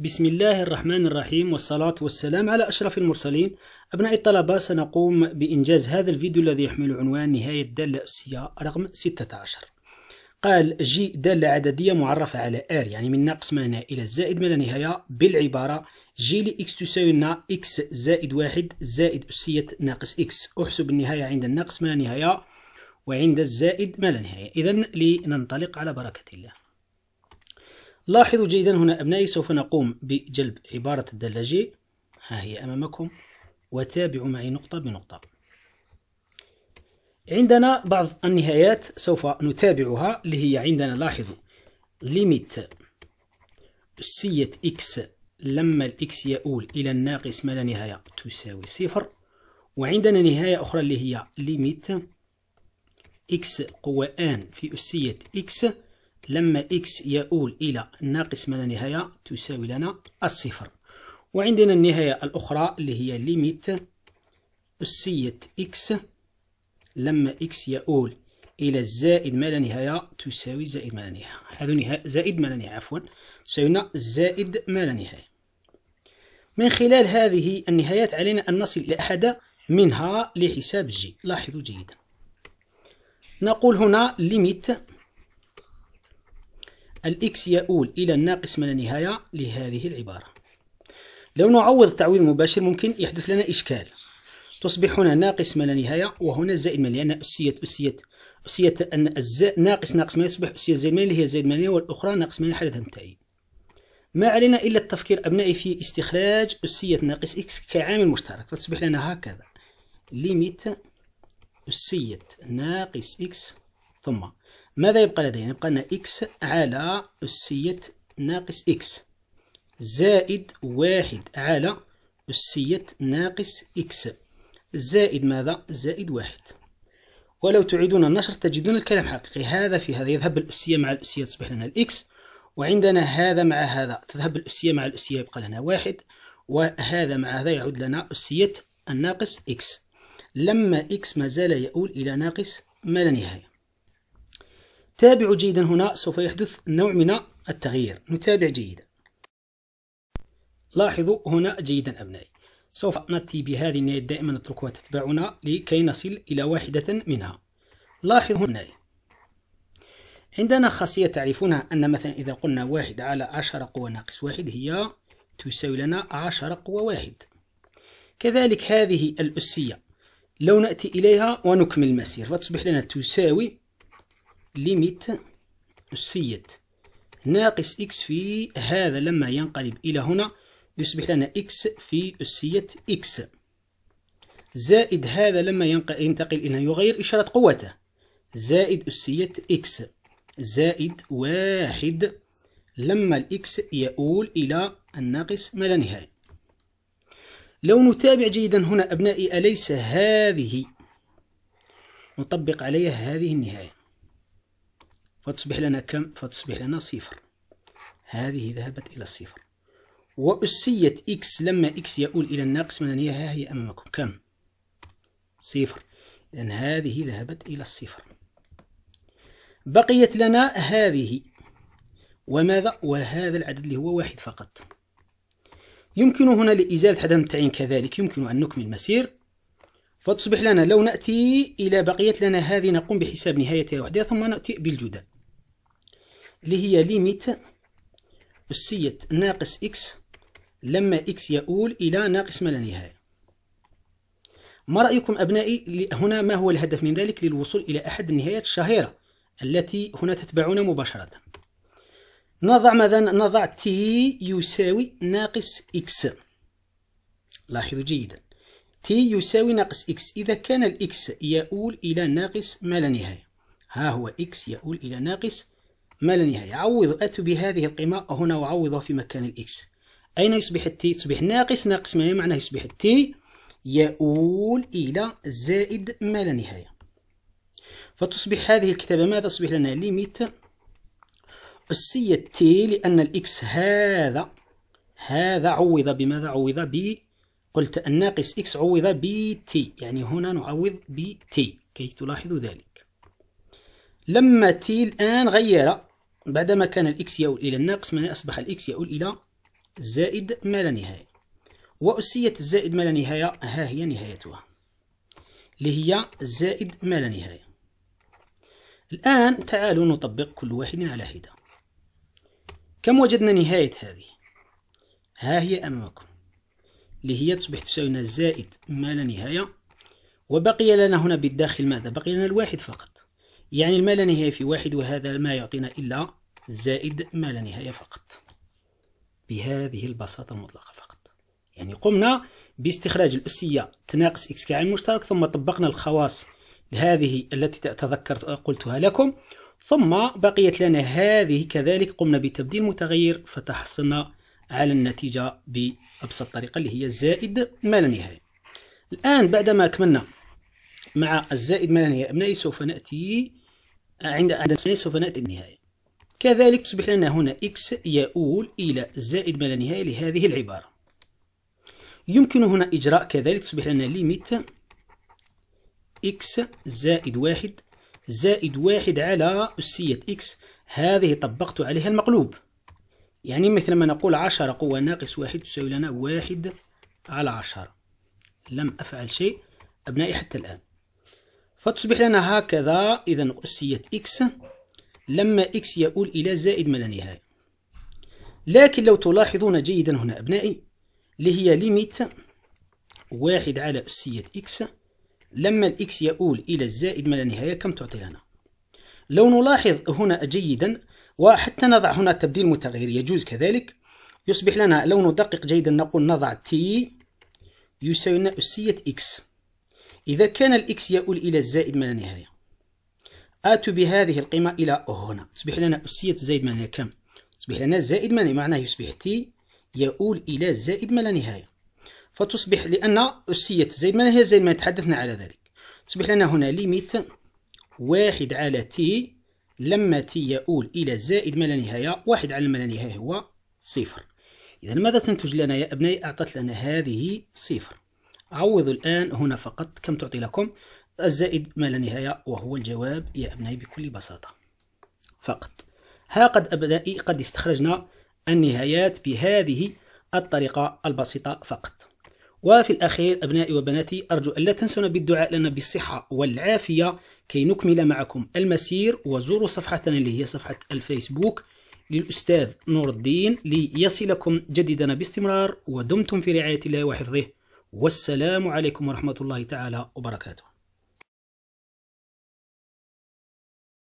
بسم الله الرحمن الرحيم والصلاة والسلام على أشرف المرسلين أبناء الطلبة سنقوم بإنجاز هذا الفيديو الذي يحمل عنوان نهاية الدالة الأسية رقم 16 قال جي دالة عددية معرفة على R يعني من ناقص ما إلى الزائد ما لا نهاية بالعبارة جي لإكس تساوي لنا إكس زائد واحد زائد أسية ناقص إكس أحسب النهاية عند الناقص ما لا نهاية وعند الزائد ما لا نهاية إذا لننطلق على بركة الله لاحظوا جيدا هنا أبنائي سوف نقوم بجلب عبارة الدلاجة ها هي أمامكم وتابعوا معي نقطة بنقطة عندنا بعض النهايات سوف نتابعها اللي هي عندنا لاحظوا ليميت أسية إكس لما الإكس يؤول إلى الناقص ما لا نهاية تساوي صفر وعندنا نهاية أخرى اللي هي ليميت إكس قوى آن في أسية إكس لما إكس يؤول إلى ناقص ما لا نهاية تساوي لنا الصفر وعندنا النهاية الأخرى اللي هي ليميت أسية إكس لما إكس يؤول إلى زائد ما لا نهاية تساوي زائد ما لا نهاية هذا نهاية زائد ما لا نهاية عفوا تساوي لنا زائد ما لا نهاية من خلال هذه النهايات علينا أن نصل إلى أحد منها لحساب جي لاحظوا جيدا نقول هنا ليميت الإكس يؤول إلى الناقص من النهاية لهذه العبارة لو نعوض التعويض المباشر ممكن يحدث لنا إشكال تصبح هنا ناقص ما لا نهاية وهنا زائد من لأن أسية أسية أسية أن ناقص ناقص ما يصبح أسية زائد من اللي هي زائد من والأخرى ناقص من حالة امتائية ما علينا إلا التفكير أبنائي في استخراج أسية ناقص إكس كعامل مشترك فتصبح لنا هكذا ليميت أسية ناقص إكس ثم ماذا يبقى لدينا يبقى لنا إكس على أسية ناقص إكس زائد واحد على أسية ناقص إكس زائد ماذا زائد واحد ولو تعيدون النشر تجدون الكلام حقيقي هذا في هذا يذهب الأسية مع الأسية تصبح لنا الإكس وعندنا هذا مع هذا تذهب الأسية مع الأسية يبقى لنا واحد وهذا مع هذا يعود لنا أسية الناقص إكس لما إكس ما زال يؤول إلى ناقص ما لا نهاية تابعوا جيدا هنا سوف يحدث نوع من التغيير نتابع جيدا لاحظوا هنا جيدا أبنائي سوف نأتي بهذه النهاية دائما نتركها تتبعنا لكي نصل إلى واحدة منها لاحظوا هنا عندنا خاصية تعرفونها أن مثلا إذا قلنا واحد على عشرة قوة ناقص واحد هي تساوي لنا عشرة قوة واحد كذلك هذه الأسية لو نأتي إليها ونكمل المسير فتصبح لنا تساوي ليميت أسية ناقص إكس في هذا لما ينقلب إلى هنا يصبح لنا إكس في أسية إكس زائد هذا لما ينتقل إلى يغير إشارة قوته زائد أسية إكس زائد واحد لما الإكس يؤول إلى الناقص ما لا نهاية لو نتابع جيدا هنا أبنائي أليس هذه نطبق عليها هذه النهاية فتصبح لنا كم فتصبح لنا صفر هذه ذهبت إلى الصفر وأسية إكس لما إكس يؤول إلى الناقص من ها هي أمامكم كم صفر إذن هذه ذهبت إلى الصفر بقيت لنا هذه وماذا وهذا العدد اللي هو واحد فقط يمكن هنا لإزالة عدم التعيين كذلك يمكن أن نكمل المسير فتصبح لنا لو نأتي إلى بقيت لنا هذه نقوم بحساب نهايتها وحدها ثم نأتي بالجدل اللي هي ليميت أسية ناقص إكس لما إكس يؤول إلى ناقص ما لا نهاية ما رأيكم أبنائي هنا ما هو الهدف من ذلك للوصول إلى أحد النهايات الشهيرة التي هنا تتبعنا مباشرة نضع ماذا نضع تي يساوي ناقص إكس لاحظوا جيدا تي يساوي ناقص إكس إذا كان الإكس يؤول إلى ناقص ما لا نهاية ها هو إكس يؤول إلى ناقص ما لا نهاية عوض أت بهذه القيمة هنا وعوضها في مكان الإكس أين يصبح التي؟ تصبح ناقص ناقص ما معناه يصبح التي يؤول إلى زائد ما لا نهاية فتصبح هذه الكتابة ماذا تصبح لنا ليميت أسية تي لأن الإكس هذا هذا عوض بماذا عوض ب قلت الناقص إكس عوض ب تي يعني هنا نعوض ب تي كي تلاحظ ذلك لما تي الآن غير بعدما كان الإكس يؤول إلى الناقص من أصبح الإكس يؤول إلى زائد ما لا نهاية وأسية الزائد ما لا نهاية ها هي نهايتها اللي هي زائد ما لا نهاية الآن تعالوا نطبق كل واحد على حدة كم وجدنا نهاية هذه؟ ها هي أمامكم اللي هي تصبح تساوي لنا زائد ما لا نهاية وبقي لنا هنا بالداخل ماذا؟ بقي لنا الواحد فقط يعني ما لا نهاية في واحد وهذا ما يعطينا إلا زائد ما لا نهاية فقط بهذه البساطة المطلقة فقط يعني قمنا باستخراج الأسية تناقص إكس كعامل مشترك ثم طبقنا الخواص هذه التي تذكرت قلتها لكم ثم بقيت لنا هذه كذلك قمنا بتبديل متغير فتحصلنا على النتيجة بأبسط طريقة اللي هي زائد ما لا نهاية الآن بعدما أكملنا مع الزائد ما لا نهاية أبنائي سوف نأتي عند عند سوف نأتي النهاية كذلك تصبح لنا هنا x يؤول إلى زائد ما لا نهاية لهذه العبارة يمكن هنا إجراء كذلك تصبح لنا ليميت x زائد واحد زائد واحد على أسية x هذه طبقت عليها المقلوب يعني مثل ما نقول عشرة قوة ناقص واحد تساوي لنا واحد على عشرة لم أفعل شيء أبنائي حتى الآن فتصبح لنا هكذا إذا أسية إكس لما إكس يؤول إلى زائد ما لا نهاية لكن لو تلاحظون جيدا هنا أبنائي اللي هي ليميت واحد على أسية إكس لما الإكس يؤول إلى الزائد ما لا نهاية كم تعطي لنا لو نلاحظ هنا جيدا وحتى نضع هنا تبديل متغير يجوز كذلك يصبح لنا لو ندقق جيدا نقول نضع تي يساوي لنا أسية إكس إذا كان الإكس يؤول إلى الزائد ما لا نهاية آتوا بهذه القيمة إلى هنا تصبح لنا أسية زائد ما كم تصبح لنا زائد ما معناه يصبح تي يؤول إلى زائد ما لا نهاية فتصبح لأن أسية زائد ما هي زائد ما تحدثنا على ذلك تصبح لنا هنا ليميت واحد على تي لما تي يؤول إلى زائد ما لا نهاية واحد على ما لا نهاية هو صفر إذا ماذا تنتج لنا يا أبنائي أعطت لنا هذه صفر عوضوا الآن هنا فقط كم تعطي لكم الزائد ما لا نهاية وهو الجواب يا أبنائي بكل بساطة فقط ها قد أبنائي قد استخرجنا النهايات بهذه الطريقة البسيطة فقط وفي الأخير أبنائي وبناتي أرجو ألا تنسونا بالدعاء لنا بالصحة والعافية كي نكمل معكم المسير وزوروا صفحتنا اللي هي صفحة الفيسبوك للأستاذ نور الدين ليصلكم جديدنا باستمرار ودمتم في رعاية الله وحفظه والسلام عليكم ورحمة الله تعالى وبركاته